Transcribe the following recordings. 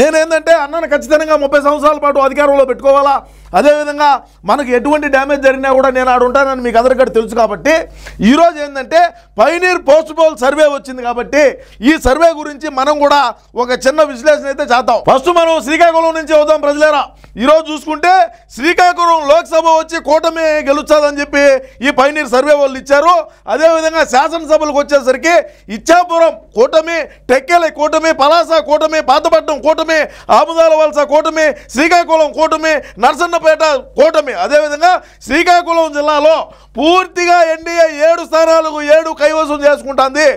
నేనేందంటే అన్నను ఖచ్చితంగా ముప్పై సంవత్సరాల పాటు అధికారంలో పెట్టుకోవాలా అదేవిధంగా మనకు ఎటువంటి డ్యామేజ్ జరిగినా కూడా నేను ఆడు ఉంటానని మీకు అందరికీ తెలుసు కాబట్టి ఈరోజు ఏంటంటే పైనీర్ పోస్ట్ పోల్ సర్వే వచ్చింది కాబట్టి ఈ సర్వే గురించి మనం కూడా ఒక చిన్న విశ్లేషణ అయితే చేద్దాం ఫస్ట్ మనం శ్రీకాకుళం నుంచి అవుదాం ప్రజలేరా ఈరోజు చూసుకుంటే శ్రీకాకుళం లోక్సభ వచ్చి కూటమి గెలుస్తుందని చెప్పి ఈ పైనీర్ సర్వే వాళ్ళు ఇచ్చారు అదేవిధంగా శాసనసభలకు వచ్చేసరికి ఇచ్చాపురం కూటమి టెక్కెల కూటమి పలాస కూటమి పాతపట్నం కూటమి కూటమి ఆముదాల వలస కూటమి శ్రీకాకుళం కూటమి నర్సన్నపేట కూటమి అదేవిధంగా శ్రీకాకుళం జిల్లాలో పూర్తిగా ఎన్డీఏ ఏడు స్థానాలకు ఏడు కైవసం చేసుకుంటుంది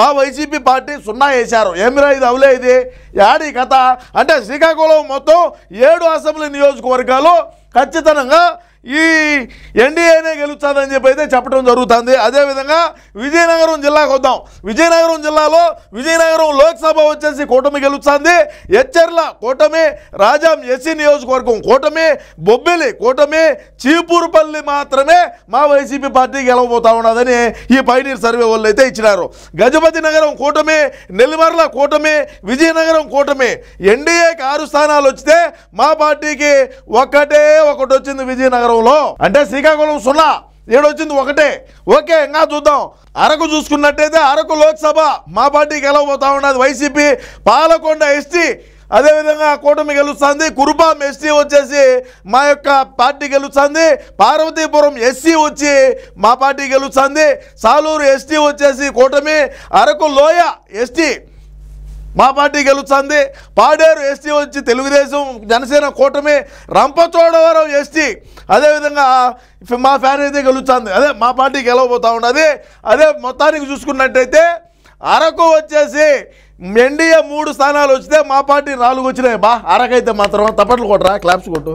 మా వైసీపీ పార్టీ సున్నా వేశారు ఏమిరా ఇది అవలే ఇది యాడి కథ అంటే శ్రీకాకుళం మొత్తం ఏడు అసెంబ్లీ నియోజకవర్గాలు ఖచ్చితంగా ఈ ఎన్డీఏనే గెలుస్తుందని చెప్పి అయితే చెప్పడం జరుగుతుంది అదేవిధంగా విజయనగరం జిల్లాకు వద్దాం విజయనగరం జిల్లాలో విజయనగరం లోక్సభ వచ్చేసి కూటమి గెలుస్తుంది ఎచ్చర్ల కూటమి రాజాం ఎస్సీ నియోజకవర్గం కూటమి బొబ్బిలి కూటమి చీపూరుపల్లి మాత్రమే మా వైసీపీ పార్టీ గెలవబోతా ఉన్నదని ఈ పైనీర్ సర్వే వాళ్ళు అయితే ఇచ్చినారు గజపతి నగరం కూటమి నెల్లిమర్ల కూటమి విజయనగరం కూటమి ఎన్డీఏకి ఆరు స్థానాలు వచ్చితే మా పార్టీకి ఒక్కటే ఒకటి వచ్చింది విజయనగరం శ్రీకాకుళంలో అంటే శ్రీకాకుళం సున్నా ఏడొచ్చింది ఒకటే ఓకే ఇంకా చూద్దాం అరకు చూసుకున్నట్టయితే అరకు లోక్సభ మా పార్టీ గెలవబోతా ఉన్నది వైసీపీ పాలకొండ ఎస్టీ అదేవిధంగా కూటమి గెలుస్తుంది కురుపాం ఎస్టీ వచ్చేసి మా యొక్క పార్టీ గెలుస్తుంది పార్వతీపురం ఎస్సీ వచ్చి మా పార్టీ గెలుస్తుంది సాలూరు ఎస్టీ వచ్చేసి కూటమి అరకు లోయ ఎస్టీ మా పార్టీ గెలుస్తుంది పాడేరు ఎస్టీ వచ్చి తెలుగుదేశం జనసేన కూటమి రంపచోడవరం ఎస్టీ అదేవిధంగా మా ఫ్యాన్ అయితే గెలుస్తుంది అదే మా పార్టీ గెలవబోతూ ఉన్నది అదే మొత్తానికి చూసుకున్నట్టయితే అరకు వచ్చేసి ఎన్డీఏ మూడు స్థానాలు వచ్చితే మా పార్టీ నాలుగు వచ్చినాయి బా అరకైతే మాత్రం తప్పట్లు కొట్టరా క్లాప్స్ కొట్టు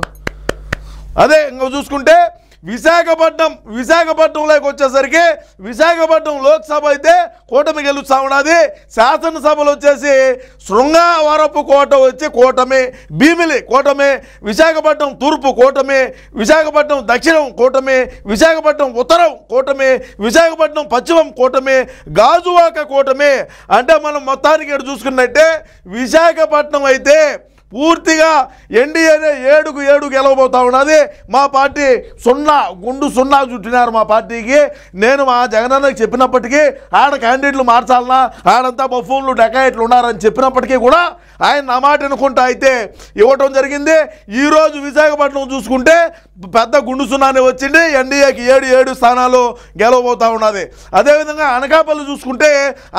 అదే ఇంకా చూసుకుంటే విశాఖపట్నం విశాఖపట్నంలోకి వచ్చేసరికి విశాఖపట్నం లోక్సభ అయితే కూటమి గెలుస్తా ఉన్నది శాసనసభలు వచ్చేసి శృంగావరపు కోట వచ్చి కూటమి భీమిలి కూటమి విశాఖపట్నం తూర్పు కూటమి విశాఖపట్నం దక్షిణం కూటమి విశాఖపట్నం ఉత్తరం కూటమి విశాఖపట్నం పశ్చిమం కూటమి గాజువాక కూటమి అంటే మనం మొత్తానికి ఇక్కడ చూసుకున్నట్టే విశాఖపట్నం అయితే పూర్తిగా ఎన్డీఏనే ఏడుకు ఏడు గెలవబోతా ఉన్నది మా పార్టీ సున్నా గుండు సున్నా చుట్టినారు మా పార్టీకి నేను మా జగనన్నకి చెప్పినప్పటికీ ఆడ క్యాండిడేట్లు మార్చాలన్నా ఆడంతా బఫూన్లు డెకాయట్లు ఉన్నారని చెప్పినప్పటికీ కూడా ఆయన నా మాట అనుకుంటా అయితే ఇవ్వటం జరిగింది ఈరోజు విశాఖపట్నం చూసుకుంటే పెద్ద గుండు సున్నానే వచ్చింది ఎన్డీఏకి ఏడు ఏడు స్థానాలు గెలవబోతూ ఉన్నది అదేవిధంగా అనకాపల్లి చూసుకుంటే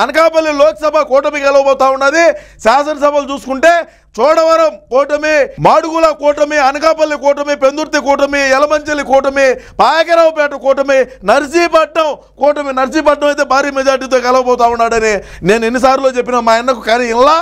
అనకాపల్లి లోక్సభ కూటమి గెలవబోతూ ఉన్నది శాసనసభలు చూసుకుంటే చోడవరం కూటమి మాడుగుల కూటమి అనకాపల్లి కూటమి పెందుర్తి కూటమి ఎలమంచలి కూటమి పాయకరావుపేట కూటమి నర్సీపట్నం కూటమి నర్సీపట్నం అయితే భారీ మెజార్టీతో కలవబోతా ఉన్నాడని నేను ఎన్నిసార్లు చెప్పిన మా అన్నకు కానీ ఇలా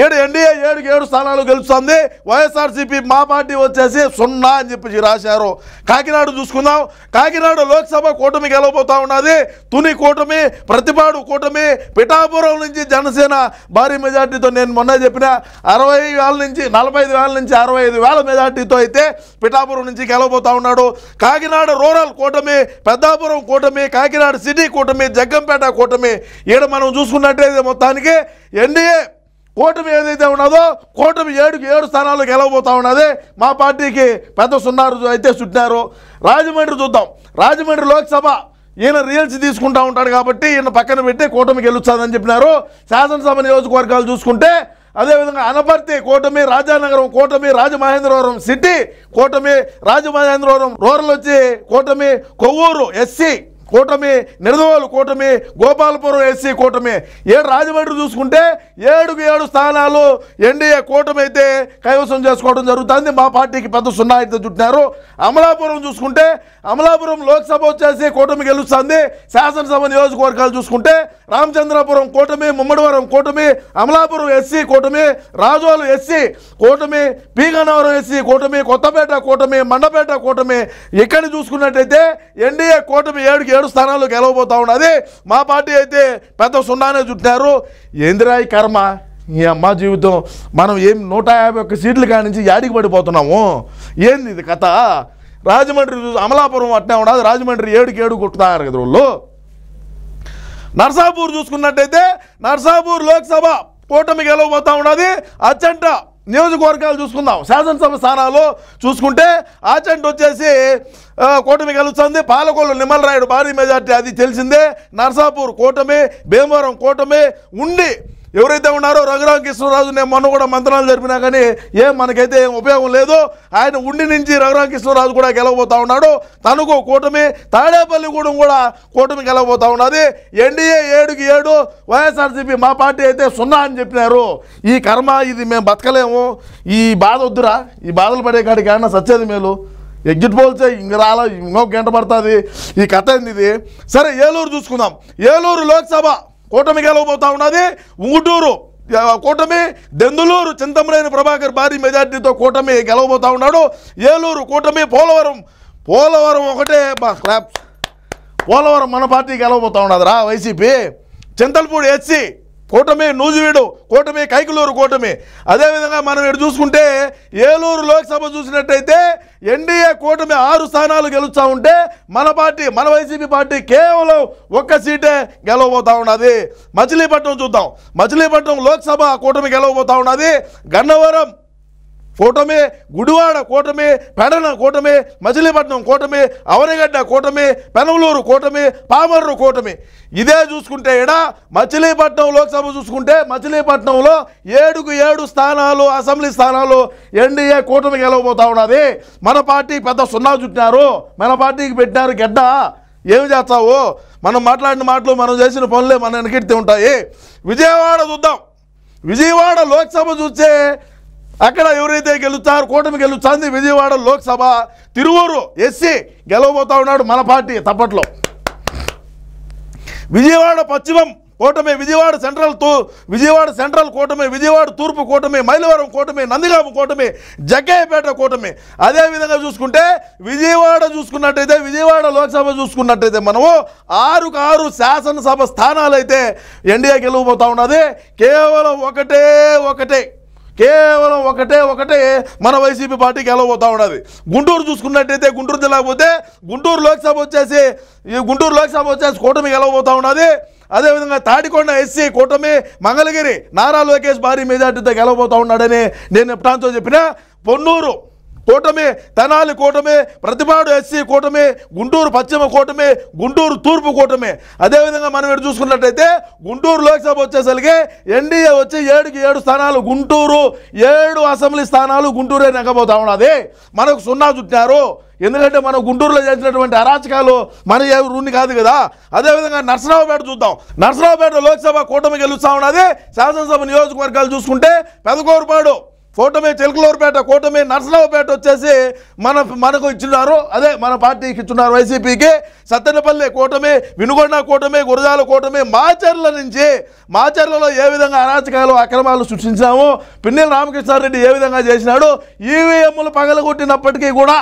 ఏడు ఎన్డీఏ ఏడుకి ఏడు స్థానాలు గెలుస్తుంది వైఎస్ఆర్సీపీ మా పార్టీ వచ్చేసి సున్నా అని చెప్పి రాశారు కాకినాడ చూసుకుందాం కాకినాడ లోక్సభ కూటమి గెలవబోతూ ఉన్నది తుని కూటమి ప్రతిపాడు కూటమి పిఠాపురం నుంచి జనసేన భారీ మెజార్టీతో నేను మొన్న చెప్పిన అరవై వేల నుంచి నలభై ఐదు వేల నుంచి అరవై ఐదు వేల మెజార్టీతో అయితే పిఠాపురం నుంచి గెలవబోతూ ఉన్నాడు కాకినాడ రూరల్ కూటమి పెద్దాపురం కూటమి కాకినాడ సిటీ కూటమి జగ్గంపేట కూటమి ఈడ మనం చూసుకున్నట్లయితే మొత్తానికి ఎన్డీఏ కూటమి ఏదైతే ఉన్నదో కూటమి ఏడుకి ఏడు స్థానాలు గెలవబోతూ ఉన్నది మా పార్టీకి పెద్ద సున్నారు అయితే చుట్టినారు రాజమండ్రి చూద్దాం రాజమండ్రి లోక్సభ ఈయన రీల్స్ తీసుకుంటా ఉంటాడు కాబట్టి ఈయన పక్కన పెట్టి కూటమి గెలుస్తుందని చెప్పినారు శాసనసభ నియోజకవర్గాలు చూసుకుంటే అదేవిధంగా అనపర్తి కూటమి రాజానగరం కూటమి రాజమహేంద్రవరం సిటీ కూటమి రాజమహేంద్రవరం రూరల్ వచ్చి కూటమి కొవ్వూరు ఎస్సీ కూటమి నిడదవోలు కూటమి గోపాలపురం ఎస్సీ కూటమి ఏ రాజమండ్రి చూసుకుంటే ఏడుకు ఏడు స్థానాలు ఎన్డీఏ కూటమి అయితే కైవసం చేసుకోవడం జరుగుతుంది మా పార్టీకి పెద్ద సున్నా అయితే చుట్టినారు అమలాపురం చూసుకుంటే అమలాపురం లోక్సభ వచ్చేసి కూటమి గెలుస్తుంది శాసనసభ నియోజకవర్గాలు చూసుకుంటే రామచంద్రాపురం కూటమి ముమ్మడివరం కూటమి అమలాపురం ఎస్సీ కూటమి రాజోలు ఎస్సీ కూటమి పీగనవరం ఎస్సీ కూటమి కొత్తపేట కూటమి మండపేట కూటమి ఇక్కడ చూసుకున్నట్టయితే ఎన్డీఏ కూటమి ఏడుకి ఏడు స్థానాలు గెలవబోతా ఉన్నది మా పార్టీ అయితే పెద్ద సున్నానే చుట్టారు ఏందిరాయి కర్మ ఈ అమ్మ జీవితం మనం ఏం నూట యాభై ఒక్క సీట్లు కానించి యాడికి పడిపోతున్నాము ఏంది ఇది కథ రాజమండ్రి అమలాపురం అట్నే ఉండదు రాజమండ్రి ఏడుకి ఏడు కొట్టుతున్నారు కదా వాళ్ళు నర్సాపూర్ చూసుకున్నట్టయితే నర్సాపూర్ లోక్సభ కూటమి గెలవబోతా ఉన్నది అచ్చంటా నియోజకవర్గాలు చూసుకుందాం శాసనసభ స్థానాలు చూసుకుంటే ఆచంట్ వచ్చేసి కూటమి కలుస్తుంది పాలకొల్లు నిమ్మలరాయుడు భారీ మెజార్టీ అది తెలిసిందే నర్సాపూర్ కూటమి భీమవరం కూటమి ఉండి ఎవరైతే ఉన్నారో రఘురామకృష్ణరాజు నేను మొన్న కూడా మంత్రాలు జరిపినా కానీ ఏం మనకైతే ఏం ఉపయోగం లేదు ఆయన ఉండి నుంచి రఘురామకృష్ణరాజు కూడా గెలవబోతా ఉన్నాడు తనకు కూటమి తాడేపల్లిగూడెం కూడా కూటమి గెలవబోతా ఉన్నది ఎన్డీఏ ఏడుకి ఏడు వైఎస్ఆర్సీపీ మా పార్టీ అయితే సున్నా అని చెప్పినారు ఈ కర్మ ఇది మేము బతకలేము ఈ బాధ వద్దురా ఈ బాధలు పడే కాడికి అయినా సచ్చేది మేలు ఎగ్జిట్ పోల్సే ఇంక రాలా ఇంకొక గంట పడుతుంది ఈ కథ ఏంది ఇది సరే ఏలూరు చూసుకుందాం ఏలూరు లోక్సభ కూటమి గెలవబోతా ఉన్నది ఉంగుటూరు కూటమి దెందులూరు చింతమలేని ప్రభాకర్ భారీ మెజార్టీతో కూటమి గెలవబోతా ఉన్నాడు ఏలూరు కూటమి పోలవరం పోలవరం ఒకటే క్లాప్ పోలవరం మన పార్టీ గెలవబోతా ఉన్నది రా వైసీపీ చింతల్పూడి హెచ్సి కూటమి నూజివీడు కూటమి కైకలూరు కూటమి అదేవిధంగా మనం ఇక్కడ చూసుకుంటే ఏలూరు లోక్సభ చూసినట్టయితే ఎన్డీఏ కూటమి ఆరు స్థానాలు గెలుస్తూ ఉంటే మన పార్టీ మన వైసీపీ పార్టీ కేవలం ఒక్క సీటే గెలవబోతా ఉన్నది మచిలీపట్నం చూద్దాం మచిలీపట్నం లోక్సభ కూటమి గెలవబోతా ఉన్నది గన్నవరం కూటమే గుడివాడ కూటమే పెడన కూటమే మచిలీపట్నం కూటమే అవరగడ్డ కూటమే పెనవలూరు కూటమే పామర్రు కూటమి ఇదే చూసుకుంటే ఇడ మచిలీపట్నం లోక్సభ చూసుకుంటే మచిలీపట్నంలో ఏడుకు ఏడు స్థానాలు అసెంబ్లీ స్థానాలు ఎన్డీఏ కూటమి గెలవబోతూ ఉన్నది మన పార్టీ పెద్ద సున్నా చుట్టినారు మన పార్టీకి పెట్టినారు గెడ్డ ఏమి చేస్తావు మనం మాట్లాడిన మాటలు మనం చేసిన పనులే మన వెనకెడితే ఉంటాయి విజయవాడ చూద్దాం విజయవాడ లోక్సభ చూస్తే అక్కడ ఎవరైతే గెలుస్తారు కూటమి గెలుస్తుంది విజయవాడ లోక్సభ తిరువూరు ఎస్సీ గెలవబోతా ఉన్నాడు మన పార్టీ తప్పట్లో విజయవాడ పశ్చిమం కూటమి విజయవాడ సెంట్రల్ తూ విజయవాడ సెంట్రల్ కూటమి విజయవాడ తూర్పు కూటమి మైలవరం కూటమి నందిగామ కూటమి జగ్గయ్యపేట కూటమి అదేవిధంగా చూసుకుంటే విజయవాడ చూసుకున్నట్టయితే విజయవాడ లోక్సభ చూసుకున్నట్టయితే మనము ఆరుకు ఆరు శాసనసభ స్థానాలైతే ఎన్డీఏ గెలువబోతా ఉన్నది కేవలం ఒకటే ఒకటే కేవలం ఒకటే ఒకటే మన వైసీపీ పార్టీ గెలవబోతా ఉన్నది గుంటూరు చూసుకున్నట్టయితే గుంటూరు జిల్లా పోతే గుంటూరు లోక్సభ వచ్చేసి ఈ గుంటూరు లోక్సభ వచ్చేసి కూటమి గెలవబోతా ఉన్నది అదేవిధంగా తాడికొండ ఎస్సీ కూటమి మంగళగిరి నారా లోకేష్ భారీ మెజార్టీతో గెలవబోతూ ఉన్నాడని నేను ఎప్పుడాంతో చెప్పిన పొన్నూరు కూటమి తెనాలి కూటమి ప్రతిపాడు ఎస్సీ కూటమి గుంటూరు పశ్చిమ కూటమి గుంటూరు తూర్పు కూటమి అదేవిధంగా మనం ఇటు చూసుకున్నట్టయితే గుంటూరు లోక్సభ వచ్చేసరికి ఎన్డీఏ వచ్చి ఏడుకి ఏడు స్థానాలు గుంటూరు ఏడు అసెంబ్లీ స్థానాలు గుంటూరే నెగ్గబోతా ఉన్నది మనకు సున్నా చుట్టారు ఎందుకంటే మనం గుంటూరులో చేసినటువంటి అరాచకాలు మన ఏ రూని కాదు కదా అదేవిధంగా నర్సరావుపేట చూద్దాం నర్సరావుపేట లోక్సభ కూటమి గెలుస్తా ఉన్నది శాసనసభ నియోజకవర్గాలు చూసుకుంటే పెదకూరుపాడు కూటమి చిలకలూరుపేట కూటమి నర్సరావుపేట వచ్చేసి మన మనకు ఇచ్చినారు అదే మన పార్టీకి ఇచ్చున్నారు వైసీపీకి సత్తెనపల్లి కూటమి వినుగొండ కూటమి గురజాల కూటమి మాచర్ల నుంచి మాచర్లలో ఏ విధంగా అరాచకాలు అక్రమాలు సృష్టించాము పిన్నెల రామకృష్ణారెడ్డి ఏ విధంగా చేసినాడు ఈవీఎంలు పగలగొట్టినప్పటికీ కూడా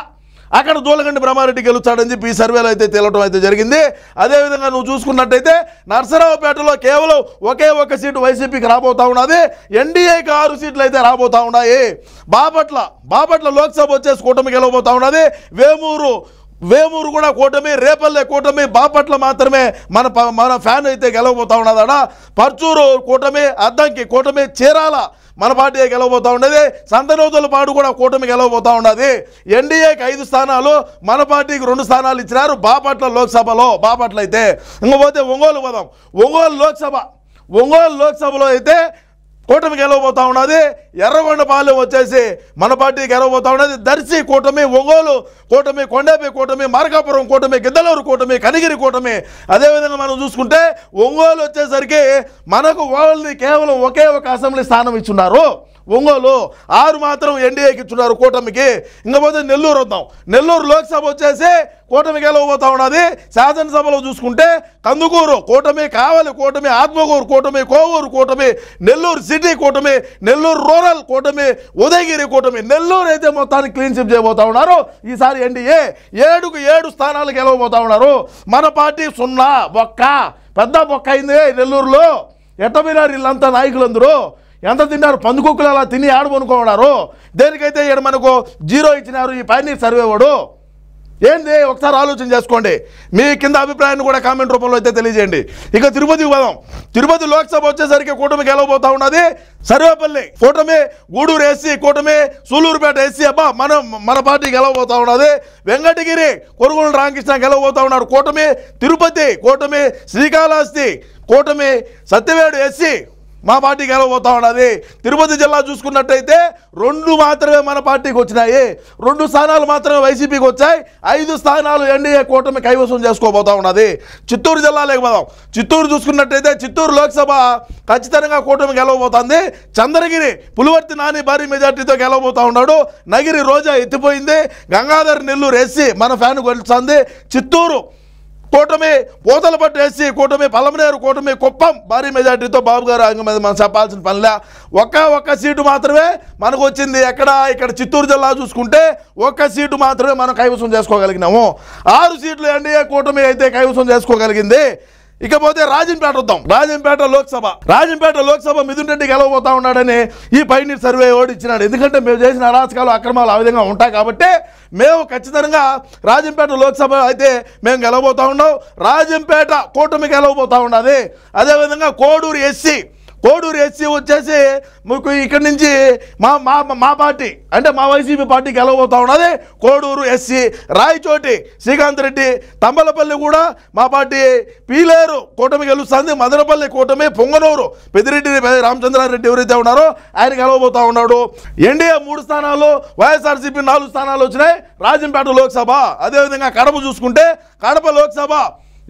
అక్కడ దూలగండి బ్రహ్మారెడ్డి గెలుస్తాడని చెప్పి ఈ సర్వేలో అయితే తేలటం అయితే జరిగింది అదేవిధంగా నువ్వు చూసుకున్నట్టయితే నర్సరావుపేటలో కేవలం ఒకే ఒక సీటు వైసీపీకి రాబోతూ ఉన్నది ఎన్డీఏకి ఆరు సీట్లు అయితే రాబోతా ఉన్నాయి బాపట్ల బాపట్ల లోక్సభ వచ్చేసి కూటమి గెలవబోతూ ఉన్నది వేమూరు వేమూరు కూడా కూటమి రేపల్లె కూటమి బాపట్ల మాత్రమే మన మన ఫ్యాన్ అయితే గెలవబోతా ఉన్నదా పర్చూరు కూటమి అద్దంకి కూటమి చీరాల మన పార్టీ గెలవబోతూ ఉండేది సంతనూతుల పాడు కూడా కూటమి గెలవబోతూ ఉండేది ఎన్డీఏకి ఐదు స్థానాలు మన పార్టీకి రెండు స్థానాలు ఇచ్చినారు బాపట్ల లోక్సభలో బాపట్ల అయితే ఇంకపోతే ఒంగోలు పోదాం ఒంగోలు లోక్సభ ఒంగోలు లోక్సభలో అయితే కూటమి గెలవబోతూ ఉన్నది ఎర్రగొండపాలెం వచ్చేసి మన పార్టీ గెలవబోతూ ఉన్నది దర్శి కూటమి ఒంగోలు కూటమి కొండేపి కూటమి మార్కాపురం కూటమి గిద్దలూరు కూటమి కనిగిరి కూటమి అదేవిధంగా మనం చూసుకుంటే ఒంగోలు వచ్చేసరికి మనకు ఓళ్ళని కేవలం ఒకే ఒక అసెంబ్లీ స్థానం ఇచ్చున్నారు ఒంగోలు ఆరు మాత్రం ఎన్డీఏకి ఇచ్చున్నారు కూటమికి ఇంకపోతే నెల్లూరు వద్దాం నెల్లూరు లోక్సభ వచ్చేసి కూటమికి వెళ్ళబోతా ఉన్నది శాసనసభలో చూసుకుంటే కందుకూరు కూటమి కావలి కూటమి ఆత్మకూరు కూటమి కోవూరు కూటమి నెల్లూరు సిటీ కూటమి నెల్లూరు రూరల్ కూటమి ఉదయగిరి కూటమి నెల్లూరు అయితే మొత్తాన్ని క్లీన్ స్విప్ చేయబోతా ఉన్నారు ఈసారి ఎన్డీఏ ఏడుకు ఏడు స్థానాలకు వెళ్ళబోతా ఉన్నారు మన పార్టీ సున్నా బొక్క పెద్ద బొక్క అయింది నెల్లూరులో ఎట్టమినారు వీళ్ళంతా నాయకులందరూ ఎంత తిన్నారు పందుకొక్కులు అలా తిని ఆడబనుకోవడారు దేనికైతే ఈడ మనకు జీరో ఇచ్చినారు ఈ పైనీర్ సర్వే వాడు ఏంది ఒకసారి ఆలోచన చేసుకోండి మీ కింద అభిప్రాయాన్ని కూడా కామెంట్ రూపంలో అయితే తెలియజేయండి ఇక తిరుపతి పోదాం తిరుపతి లోక్సభ వచ్చేసరికి కూటమి గెలవబోతా ఉన్నది సర్వేపల్లి కూటమి గూడూరు ఎస్సీ కూటమి సూలూరుపేట ఎస్సీ అబ్బా మనం మన పార్టీ గెలవబోతా ఉన్నది వెంకటగిరి కొరుగుల రామకృష్ణ గెలవబోతా ఉన్నారు కూటమి తిరుపతి కూటమి శ్రీకాళహస్తి కూటమి సత్యవేడు ఎస్సీ మా పార్టీకి వెళ్ళబోతా ఉన్నది తిరుపతి జిల్లా చూసుకున్నట్టయితే రెండు మాత్రమే మన పార్టీకి వచ్చినాయి రెండు స్థానాలు మాత్రమే వైసీపీకి వచ్చాయి ఐదు స్థానాలు ఎన్డీఏ కూటమి కైవసం చేసుకోబోతా ఉన్నది చిత్తూరు జిల్లా పోదాం చిత్తూరు చూసుకున్నట్టయితే చిత్తూరు లోక్సభ ఖచ్చితంగా కూటమి గెలవబోతుంది చంద్రగిరి పులివర్తి నాని భారీ మెజార్టీతో గెలవబోతా ఉన్నాడు నగిరి రోజా ఎత్తిపోయింది గంగాధర్ నెల్లూరు ఎస్సీ మన ఫ్యాన్ గెలుస్తుంది చిత్తూరు కూటమి పూతలు పట్టేసి కూటమి పలమనేరు కూటమి కుప్పం భారీ మెజార్టీతో బాబు గారు ఆయన మీద మనం చెప్పాల్సిన పనిలే ఒక్క ఒక్క సీటు మాత్రమే మనకు వచ్చింది ఎక్కడ ఇక్కడ చిత్తూరు జిల్లా చూసుకుంటే ఒక్క సీటు మాత్రమే మనం కైవసం చేసుకోగలిగినాము ఆరు సీట్లు ఎన్డీఏ కూటమి అయితే కైవసం చేసుకోగలిగింది ఇకపోతే రాజంపేట వద్దాం రాజంపేట లోక్సభ రాజంపేట లోక్సభ మిథున్ రెడ్డి గెలవబోతా ఉన్నాడని ఈ పైనీర్ సర్వే ఓడిచ్చినాడు ఎందుకంటే మేము చేసిన అరాచకాలు అక్రమాలు ఆ విధంగా ఉంటాయి కాబట్టి మేము ఖచ్చితంగా రాజంపేట లోక్సభ అయితే మేము గెలవబోతా ఉన్నాం రాజంపేట కూటమి గెలవబోతా ఉన్నది అదేవిధంగా కోడూరు ఎస్సీ కోడూరు ఎస్సీ వచ్చేసి మీకు ఇక్కడి నుంచి మా మా మా పార్టీ అంటే మా వైసీపీ పార్టీకి వెళ్ళబోతూ ఉన్నది కోడూరు ఎస్సీ రాయచోటి శ్రీకాంత్ రెడ్డి తంబలపల్లి కూడా మా పార్టీ పీలేరు కూటమి గెలుస్తుంది మదనపల్లి కూటమి పొంగనూరు పెద్దిరెడ్డి రామచంద్రారెడ్డి ఎవరైతే ఉన్నారో ఆయన గెలవబోతూ ఉన్నాడు ఎన్డీఏ మూడు స్థానాలు వైఎస్ఆర్సీపీ నాలుగు స్థానాలు వచ్చినాయి రాజంపేట లోక్సభ అదేవిధంగా కడప చూసుకుంటే కడప లోక్సభ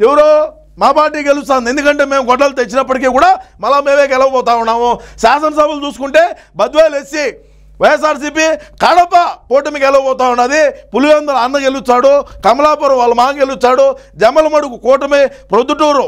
ఎవరో మా పార్టీ గెలుస్తుంది ఎందుకంటే మేము గొడవలు తెచ్చినప్పటికీ కూడా మళ్ళీ మేమే గెలవబోతా ఉన్నాము శాసనసభలు చూసుకుంటే బద్వేలు ఎస్సీ వైఎస్ఆర్సీపీ కడప మీకు వెళ్ళబోతా ఉన్నది పులివెందుల అన్న గెలుచాడు కమలాపురం వాళ్ళ మా గెలుచాడు జమలమడుగు కూటమి ప్రొద్దుటూరు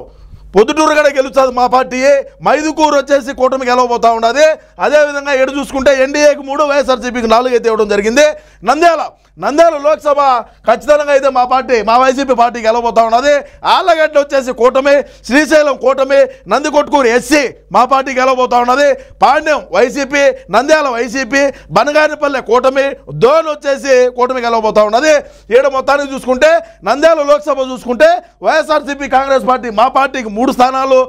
పొద్దుటూరు కూడా గెలుస్తుంది మా పార్టీ మైదుకూరు వచ్చేసి కూటమికి గెలవబోతూ ఉన్నది అదేవిధంగా ఎడు చూసుకుంటే ఎన్డీఏకి మూడు వైఎస్ఆర్సీపీకి నాలుగు అయితే ఇవ్వడం జరిగింది నంద్యాల నంద్యాల లోక్సభ ఖచ్చితంగా అయితే మా పార్టీ మా వైసీపీ పార్టీకి వెళ్ళబోతా ఉన్నది ఆళ్ళగడ్డ వచ్చేసి కూటమి శ్రీశైలం కూటమి నందికొట్కూరు ఎస్సీ మా పార్టీకి వెళ్ళబోతా ఉన్నది పాండ్యం వైసీపీ నంద్యాల వైసీపీ బనగారిపల్లె కూటమి ధోన్ వచ్చేసి కూటమికి వెళ్ళబోతా ఉన్నది ఏడు మొత్తానికి చూసుకుంటే నంద్యాల లోక్సభ చూసుకుంటే వైఎస్ఆర్సీపీ కాంగ్రెస్ పార్టీ మా పార్టీకి మూడు స్థానాలు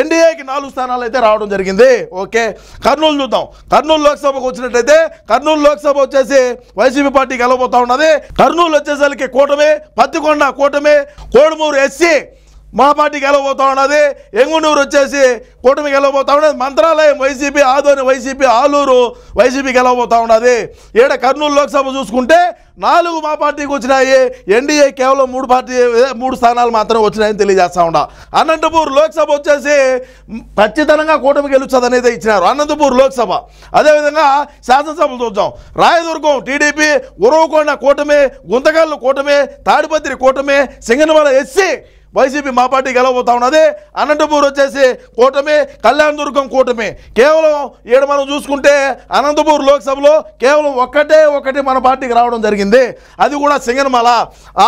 ఎన్డీఏకి నాలుగు స్థానాలు అయితే రావడం జరిగింది ఓకే కర్నూలు చూద్దాం కర్నూలు లోక్సభకు వచ్చినట్టయితే కర్నూలు లోక్సభ వచ్చేసి వైసీపీ పార్టీ గెలవబోతుంది పోతా ఉన్నది కర్నూలు వచ్చేసరికి కూటమి పత్తికొండ కూటమి కోడుమూరు ఎస్సీ మా పార్టీ గెలవబోతా ఉన్నది ఎంగునూరు వచ్చేసి కూటమి గెలవబోతా ఉన్నది మంత్రాలయం వైసీపీ ఆదోని వైసీపీ ఆలూరు వైసీపీ గెలవబోతా ఉన్నది ఏడ కర్నూలు లోక్సభ చూసుకుంటే నాలుగు మా పార్టీకి వచ్చినాయి ఎన్డీఏ కేవలం మూడు పార్టీ మూడు స్థానాలు మాత్రమే వచ్చినాయని తెలియజేస్తా ఉన్నా అనంతపూర్ లోక్సభ వచ్చేసి ఖచ్చితంగా కూటమి అనేది ఇచ్చినారు అనంతపూర్ లోక్సభ అదేవిధంగా శాసనసభలు చూద్దాం రాయదుర్గం టీడీపీ ఉరవకొండ కూటమి గుంతకల్లు కూటమి తాడిపత్రి కూటమి సింగనమల ఎస్సీ వైసీపీ మా పార్టీ గెలవబోతా ఉన్నది అనంతపూర్ వచ్చేసి కూటమి కళ్యాణ దుర్గం కూటమి కేవలం ఏడు మనం చూసుకుంటే అనంతపూర్ లోక్సభలో కేవలం ఒక్కటే ఒకటి మన పార్టీకి రావడం జరిగింది అది కూడా సింగనమల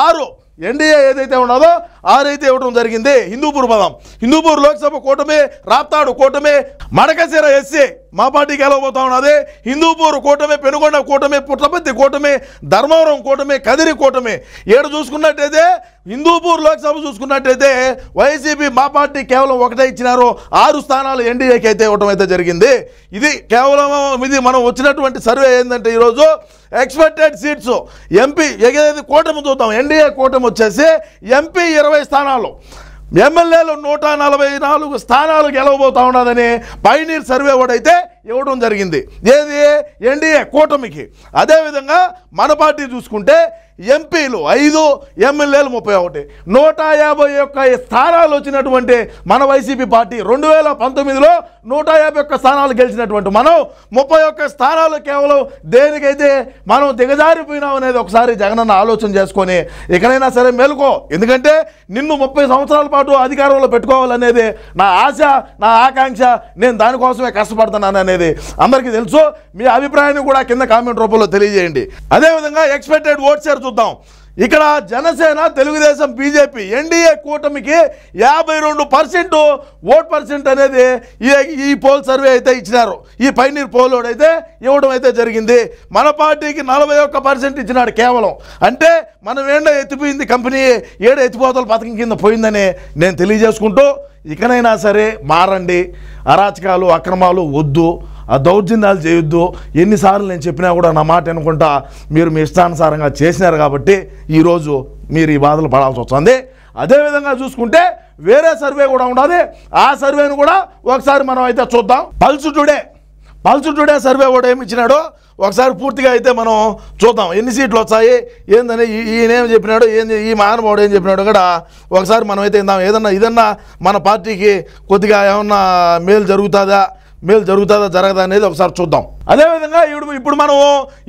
ఆరు ఎన్డీఏ ఏదైతే ఉన్నదో ఆరైతే ఇవ్వడం జరిగింది హిందూపూర్ పదం హిందూపూర్ లోక్సభ కూటమి రాప్తాడు కూటమి మడకశిర ఎస్సీ మా పార్టీకి వెళ్ళబోతా అదే హిందూపూర్ కూటమే పెనుగొండ కూటమే పుట్టపర్తి కూటమే ధర్మవరం కూటమే కదిరి కూటమే ఏడు చూసుకున్నట్టయితే హిందూపూర్ లోక్సభ చూసుకున్నట్టయితే వైసీపీ మా పార్టీ కేవలం ఒకటే ఇచ్చినారు ఆరు స్థానాలు ఎన్డీఏకి అయితే ఇవ్వటం అయితే జరిగింది ఇది కేవలం ఇది మనం వచ్చినటువంటి సర్వే ఏంటంటే ఈరోజు ఎక్స్పెక్టెడ్ సీట్స్ ఎంపీ ఏదైతే కూటమి చూద్దాం ఎన్డీఏ కూటమి వచ్చేసి ఎంపీ ఇరవై స్థానాలు ఎమ్మెల్యేలు నూట నలభై నాలుగు స్థానాలు గెలవబోతా ఉన్నదని పైనీర్ సర్వే ఒకడైతే ఇవ్వడం జరిగింది ఏది ఎన్డీఏ కూటమికి అదేవిధంగా మన పార్టీ చూసుకుంటే ఎంపీలు ఐదు ఎమ్మెల్యేలు ముప్పై ఒకటి నూట యాభై ఒక్క స్థానాలు వచ్చినటువంటి మన వైసీపీ పార్టీ రెండు వేల పంతొమ్మిదిలో నూట యాభై ఒక్క స్థానాలు గెలిచినటువంటి మనం ముప్పై ఒక్క స్థానాలు కేవలం దేనికైతే మనం దిగజారిపోయినాం అనేది ఒకసారి అన్న ఆలోచన చేసుకొని ఎక్కడైనా సరే మేలుకో ఎందుకంటే నిన్ను ముప్పై సంవత్సరాల పాటు అధికారంలో పెట్టుకోవాలనేది నా ఆశ నా ఆకాంక్ష నేను దానికోసమే కష్టపడుతున్నానని అనేది అందరికీ తెలుసు మీ అభిప్రాయాన్ని కూడా కింద కామెంట్ రూపంలో తెలియజేయండి అదేవిధంగా ఎక్స్పెక్టెడ్ ఓట్ షేర్ చూద్దాం ఇక్కడ జనసేన తెలుగుదేశం బీజేపీ ఎన్డీఏ కూటమికి యాభై రెండు పర్సెంట్ ఓట్ పర్సెంట్ అనేది ఈ పోల్ సర్వే అయితే ఇచ్చినారు ఈ పైనీర్ పోలోడ్ అయితే ఇవ్వడం అయితే జరిగింది మన పార్టీకి నలభై ఒక్క పర్సెంట్ ఇచ్చినాడు కేవలం అంటే మనం ఏడో ఎత్తిపోయింది కంపెనీ ఏడో ఎత్తిపోతల పథకం కింద పోయిందని నేను తెలియజేసుకుంటూ ఇకనైనా సరే మారండి అరాచకాలు అక్రమాలు వద్దు దౌర్జన్యాలు చేయొద్దు ఎన్నిసార్లు నేను చెప్పినా కూడా నా మాట అనుకుంటా మీరు మీ ఇష్టానుసారంగా చేసినారు కాబట్టి ఈరోజు మీరు ఈ బాధలు పడాల్సి వస్తుంది అదేవిధంగా చూసుకుంటే వేరే సర్వే కూడా ఉండాలి ఆ సర్వేను కూడా ఒకసారి మనం అయితే చూద్దాం పల్స్ టుడే పల్చుటుడే సర్వే కూడా ఏమి ఇచ్చినాడో ఒకసారి పూర్తిగా అయితే మనం చూద్దాం ఎన్ని సీట్లు వచ్చాయి ఏందని ఈయనేం చెప్పినాడు ఏం ఈ మహానుభావుడు ఏం చెప్పినాడు కూడా ఒకసారి మనం అయితే ఇందాం ఏదన్నా ఇదన్నా మన పార్టీకి కొద్దిగా ఏమన్నా మేలు జరుగుతుందా మేలు జరుగుతుందా జరగదా అనేది ఒకసారి చూద్దాం అదేవిధంగా ఇప్పుడు ఇప్పుడు మనం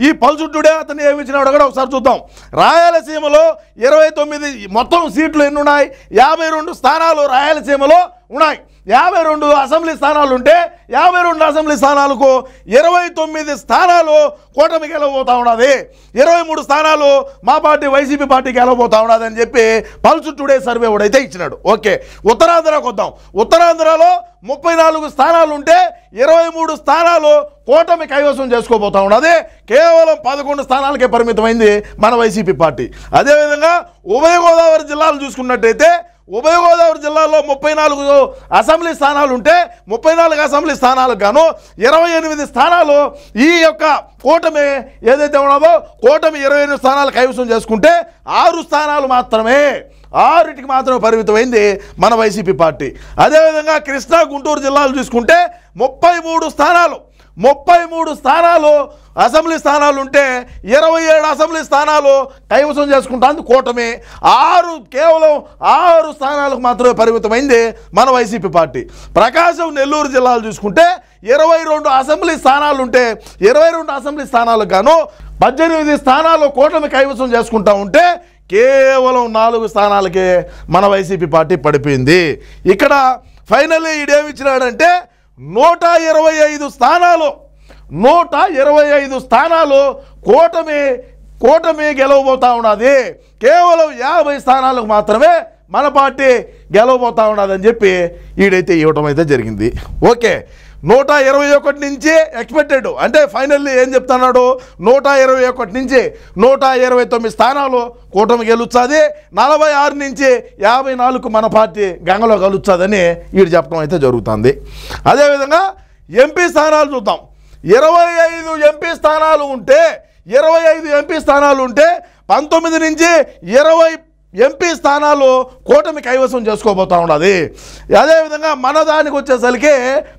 ఈ పలుచుట్టుడే అతను ఏమిచ్చినాడు కూడా ఒకసారి చూద్దాం రాయలసీమలో ఇరవై మొత్తం సీట్లు ఎన్ని ఉన్నాయి యాభై స్థానాలు రాయలసీమలో ఉన్నాయి యాభై రెండు అసెంబ్లీ స్థానాలు ఉంటే యాభై రెండు అసెంబ్లీ స్థానాలకు ఇరవై తొమ్మిది స్థానాలు కూటమికి వెళ్ళబోతూ ఉన్నది ఇరవై మూడు స్థానాలు మా పార్టీ వైసీపీ పార్టీకి వెళ్ళబోతూ ఉన్నది అని చెప్పి పల్స్ టుడే సర్వే అయితే ఇచ్చినాడు ఓకే ఉత్తరాంధ్రకు వద్దాం ఉత్తరాంధ్రలో ముప్పై నాలుగు స్థానాలు ఉంటే ఇరవై మూడు స్థానాలు కూటమి కైవసం చేసుకోబోతా ఉన్నది కేవలం పదకొండు స్థానాలకే పరిమితమైంది మన వైసీపీ పార్టీ అదేవిధంగా ఉభయ గోదావరి జిల్లాలు చూసుకున్నట్టయితే ఉభయ గోదావరి జిల్లాలో ముప్పై నాలుగు అసెంబ్లీ స్థానాలు ఉంటే ముప్పై నాలుగు అసెంబ్లీ స్థానాలకు గాను ఇరవై ఎనిమిది స్థానాలు ఈ యొక్క కూటమి ఏదైతే ఉన్నదో కూటమి ఇరవై ఎనిమిది స్థానాలు కైవసం చేసుకుంటే ఆరు స్థానాలు మాత్రమే ఆరుటికి మాత్రమే పరిమితమైంది మన వైసీపీ పార్టీ అదేవిధంగా కృష్ణా గుంటూరు జిల్లాలు చూసుకుంటే ముప్పై మూడు స్థానాలు ముప్పై మూడు స్థానాలు అసెంబ్లీ స్థానాలు ఉంటే ఇరవై ఏడు అసెంబ్లీ స్థానాలు కైవసం చేసుకుంటాంది కూటమి ఆరు కేవలం ఆరు స్థానాలకు మాత్రమే పరిమితమైంది మన వైసీపీ పార్టీ ప్రకాశం నెల్లూరు జిల్లాలు చూసుకుంటే ఇరవై రెండు అసెంబ్లీ స్థానాలు ఉంటే ఇరవై రెండు అసెంబ్లీ స్థానాలకు గాను పద్దెనిమిది స్థానాలు కూటమి కైవసం చేసుకుంటా ఉంటే కేవలం నాలుగు స్థానాలకే మన వైసీపీ పార్టీ పడిపోయింది ఇక్కడ ఫైనల్లీ ఈడేమిచ్చినాడంటే నూట ఇరవై ఐదు స్థానాలు నూట ఇరవై ఐదు స్థానాలు కూటమి కూటమి గెలవబోతూ ఉన్నది కేవలం యాభై స్థానాలకు మాత్రమే మన పార్టీ గెలవబోతూ ఉన్నదని చెప్పి ఈడైతే ఇవ్వడం అయితే జరిగింది ఓకే నూట ఇరవై ఒకటి నుంచే ఎక్స్పెక్టెడ్ అంటే ఫైనల్లీ ఏం చెప్తున్నాడు నూట ఇరవై ఒకటి నుంచి నూట ఇరవై తొమ్మిది స్థానాలు కూటమి గెలుస్తుంది నలభై ఆరు నుంచి యాభై నాలుగు మన పార్టీ గంగలో గెలుస్తుందని వీడు చెప్పడం అయితే జరుగుతుంది అదేవిధంగా ఎంపీ స్థానాలు చూద్దాం ఇరవై ఐదు ఎంపీ స్థానాలు ఉంటే ఇరవై ఐదు ఎంపీ స్థానాలు ఉంటే పంతొమ్మిది నుంచి ఇరవై ఎంపీ స్థానాలు కూటమి కైవసం చేసుకోబోతా ఉన్నది అదేవిధంగా మన దానికి వచ్చేసరికి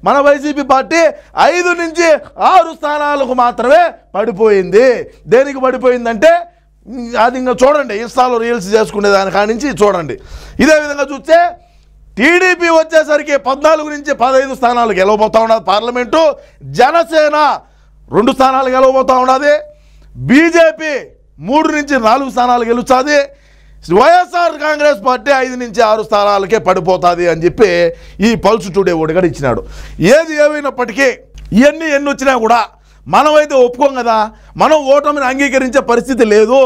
మన వైసీపీ పార్టీ ఐదు నుంచి ఆరు స్థానాలకు మాత్రమే పడిపోయింది దేనికి పడిపోయిందంటే అది ఇంకా చూడండి ఇన్స్టాలో రీల్స్ చేసుకునే దాని నుంచి చూడండి ఇదే విధంగా చూస్తే టీడీపీ వచ్చేసరికి పద్నాలుగు నుంచి పదహైదు స్థానాలు గెలవబోతూ ఉన్నది పార్లమెంటు జనసేన రెండు స్థానాలు గెలవబోతా ఉన్నది బీజేపీ మూడు నుంచి నాలుగు స్థానాలు గెలుస్తుంది వైఎస్ఆర్ కాంగ్రెస్ పార్టీ ఐదు నుంచి ఆరు స్థానాలకే పడిపోతుంది అని చెప్పి ఈ పల్స్ టుడే ఓడిగా ఇచ్చినాడు ఏది ఏమైనప్పటికీ ఇవన్నీ ఎన్ని వచ్చినా కూడా మనమైతే ఒప్పుకోం కదా మనం ఓటమిని అంగీకరించే పరిస్థితి లేదు